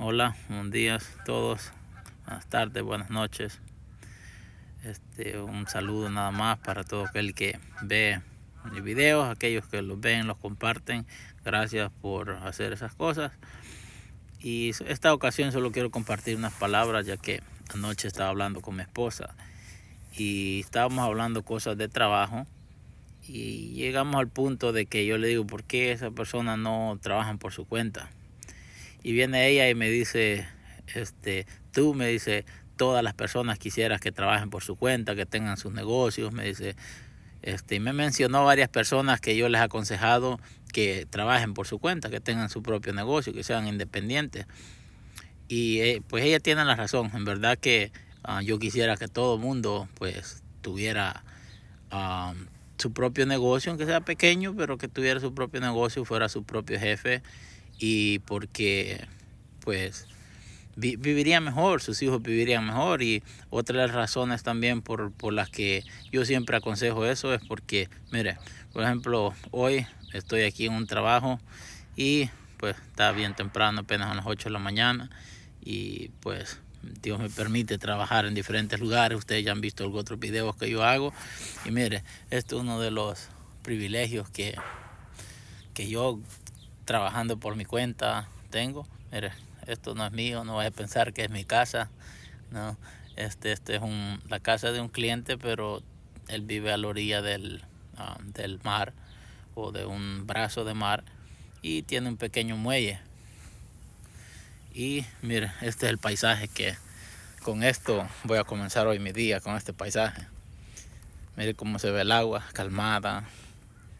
Hola, buen días a todos. Buenas tardes, buenas noches. Este, un saludo nada más para todo aquel que ve mis videos, aquellos que los ven, los comparten. Gracias por hacer esas cosas. Y esta ocasión solo quiero compartir unas palabras ya que anoche estaba hablando con mi esposa y estábamos hablando cosas de trabajo y llegamos al punto de que yo le digo, ¿por qué esas personas no trabajan por su cuenta? Y viene ella y me dice, este, tú me dice, todas las personas quisieras que trabajen por su cuenta, que tengan sus negocios, me dice, este, y me mencionó varias personas que yo les he aconsejado que trabajen por su cuenta, que tengan su propio negocio, que sean independientes. Y eh, pues ella tiene la razón, en verdad que ah, yo quisiera que todo el mundo pues tuviera ah, su propio negocio, aunque sea pequeño, pero que tuviera su propio negocio, fuera su propio jefe y porque pues viviría mejor, sus hijos vivirían mejor y otra de las razones también por, las que yo siempre aconsejo eso es porque, mire, por ejemplo, hoy estoy aquí en un trabajo y pues está bien temprano, apenas a las 8 de la mañana y pues Dios me permite trabajar en diferentes lugares. Ustedes ya han visto otros videos que yo hago. Y mire, este es uno de los privilegios que, que yo trabajando por mi cuenta tengo. Mire, esto no es mío, no vaya a pensar que es mi casa. No, este, este es un, la casa de un cliente, pero él vive a la orilla del, ah, del mar o de un brazo de mar y tiene un pequeño muelle. Y mire, este es el paisaje que con esto voy a comenzar hoy mi día, con este paisaje. Mire cómo se ve el agua, calmada,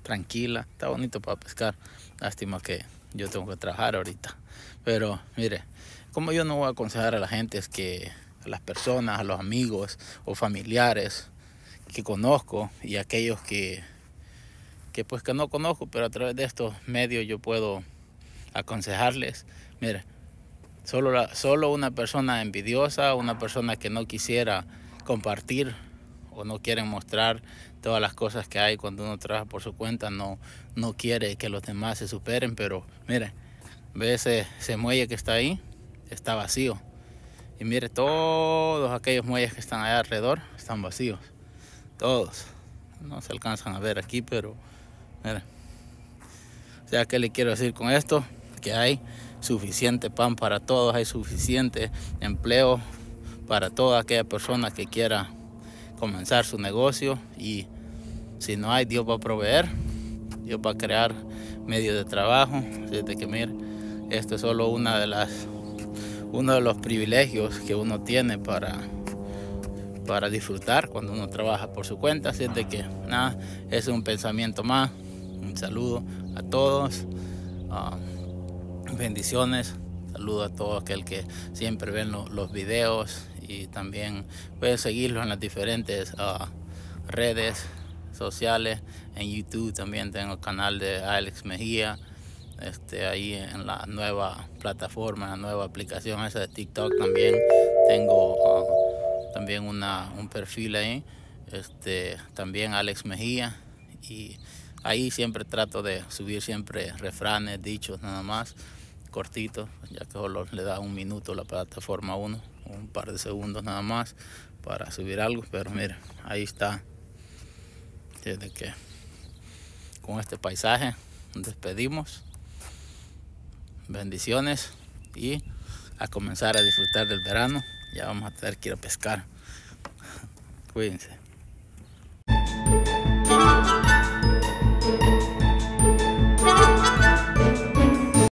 tranquila. Está bonito para pescar. Lástima que yo tengo que trabajar ahorita. Pero mire, como yo no voy a aconsejar a la gente es que a las personas, a los amigos o familiares que conozco y aquellos que, que pues que no conozco, pero a través de estos medios yo puedo aconsejarles, mire, solo, solo una persona envidiosa, una persona que no quisiera compartir no quieren mostrar todas las cosas que hay cuando uno trabaja por su cuenta, no, no quiere que los demás se superen, pero mire, ve ese, muelle que está ahí, está vacío. Y mire, todos aquellos muelles que están allá alrededor están vacíos. Todos. No se alcanzan a ver aquí, pero mire. O sea, ¿qué le quiero decir con esto? Que hay suficiente pan para todos, hay suficiente empleo para toda aquella persona que quiera comenzar su negocio y si no hay, Dios va a proveer, Dios va a crear medios de trabajo. Desde que mire, esto es solo una de las, uno de los privilegios que uno tiene para, para disfrutar cuando uno trabaja por su cuenta. siente que nada, es un pensamiento más. Un saludo a todos. Ah, bendiciones. Saludo a todo aquel que siempre ven los videos y también puedes seguirlo en las diferentes ah, redes sociales. En YouTube también tengo el canal de Alex Mejía. Este, ahí en la nueva plataforma, la nueva aplicación esa de TikTok también tengo ah, también una, un perfil ahí, este, también Alex Mejía y ahí siempre trato de subir siempre refranes, dichos nada más, cortitos, ya que solo le da un minuto la plataforma a uno un par de segundos nada más para subir algo pero mira ahí está desde que con este paisaje despedimos bendiciones y a comenzar a disfrutar del verano ya vamos a tener que ir a pescar cuídense